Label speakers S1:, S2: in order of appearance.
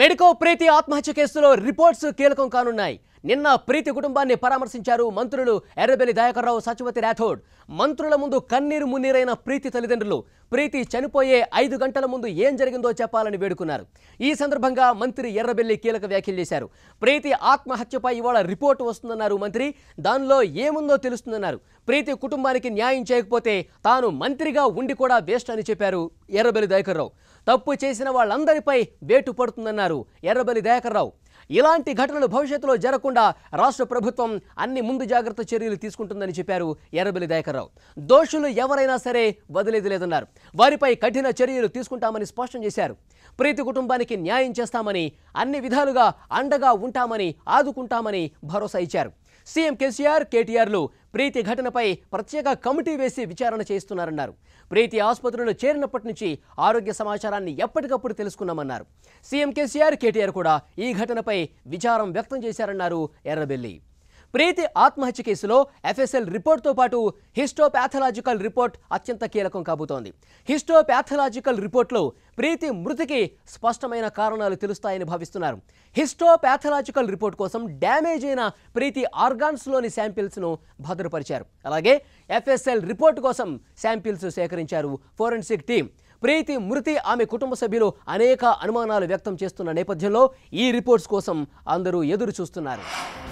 S1: medico ప్రీతి ఆత్మహత్య కేసులో reports కీలకం కానున్నాయి నిన్న ప్రీతి కుటుంబాన్ని పరామర్శించారు మంత్రులు ఎర్రబెల్లి దయాకర్రావు సచివతి రాథోడ్ మంత్రుల ముందు కన్నీరు మున్నీరైన ప్రీతి తల్లిదండ్రులు ప్రీతి చనిపోయే ఐదు గంటల ముందు ఏం జరిగిందో చెప్పాలని వేడుకున్నారు ఈ సందర్భంగా మంత్రి ఎర్రబెల్లి కీలక వ్యాఖ్యలు చేశారు ప్రీతి ఆత్మహత్యపై ఇవాళ రిపోర్టు వస్తుందన్నారు మంత్రి దానిలో ఏముందో తెలుస్తుందన్నారు ప్రీతి కుటుంబానికి న్యాయం చేయకపోతే తాను మంత్రిగా ఉండి కూడా వేస్ట్ అని చెప్పారు ఎర్రబెల్లి దయాకర్రావు తప్పు చేసిన వాళ్ళందరిపై వేటు పడుతుందన్నారు ఎర్రబెల్లి దయాకర్రావు ఇలాంటి ఘటనలు భవిష్యత్తులో జరగకుండా రాష్ట్ర ప్రభుత్వం అన్ని ముందు జాగ్రత్త చర్యలు తీసుకుంటుందని చెప్పారు ఎర్రబెల్లి దయాకర్ దోషులు ఎవరైనా సరే వదిలేది లేదన్నారు వారిపై కఠిన చర్యలు తీసుకుంటామని స్పష్టం చేశారు ప్రీతి కుటుంబానికి న్యాయం చేస్తామని అన్ని విధాలుగా అండగా ఉంటామని ఆదుకుంటామని భరోసా ఇచ్చారు సీఎం కేసీఆర్ కేటీఆర్లు ప్రీతి ఘటనపై ప్రత్యేక కమిటీ వేసి విచారణ చేస్తున్నారన్నారు ప్రీతి ఆసుపత్రిలో చేరినప్పటి నుంచి ఆరోగ్య సమాచారాన్ని ఎప్పటికప్పుడు తెలుసుకున్నామన్నారు సీఎం కేసీఆర్ కేటీఆర్ కూడా ఈ ఘటనపై విచారం వ్యక్తం చేశారన్నారు ఎర్రబెల్లి ప్రీతి ఆత్మహత్య కేసులో ఎఫ్ఎస్ఎల్ రిపోర్ట్తో పాటు హిస్టోపాథలాజికల్ రిపోర్ట్ అత్యంత కీలకం కాబోతోంది హిస్టోపాథలాజికల్ రిపోర్ట్లో ప్రీతి మృతికి స్పష్టమైన కారణాలు తెలుస్తాయని భావిస్తున్నారు హిస్టోపాథలాజికల్ రిపోర్ట్ కోసం డ్యామేజ్ అయిన ప్రీతి ఆర్గాన్స్లోని శాంపిల్స్ను భద్రపరిచారు అలాగే ఎఫ్ఎస్ఎల్ రిపోర్ట్ కోసం శాంపిల్స్ సేకరించారు ఫోరెన్సిక్ టీం ప్రీతి మృతి ఆమె కుటుంబ సభ్యులు అనేక అనుమానాలు వ్యక్తం చేస్తున్న నేపథ్యంలో ఈ రిపోర్ట్స్ కోసం అందరూ ఎదురు చూస్తున్నారు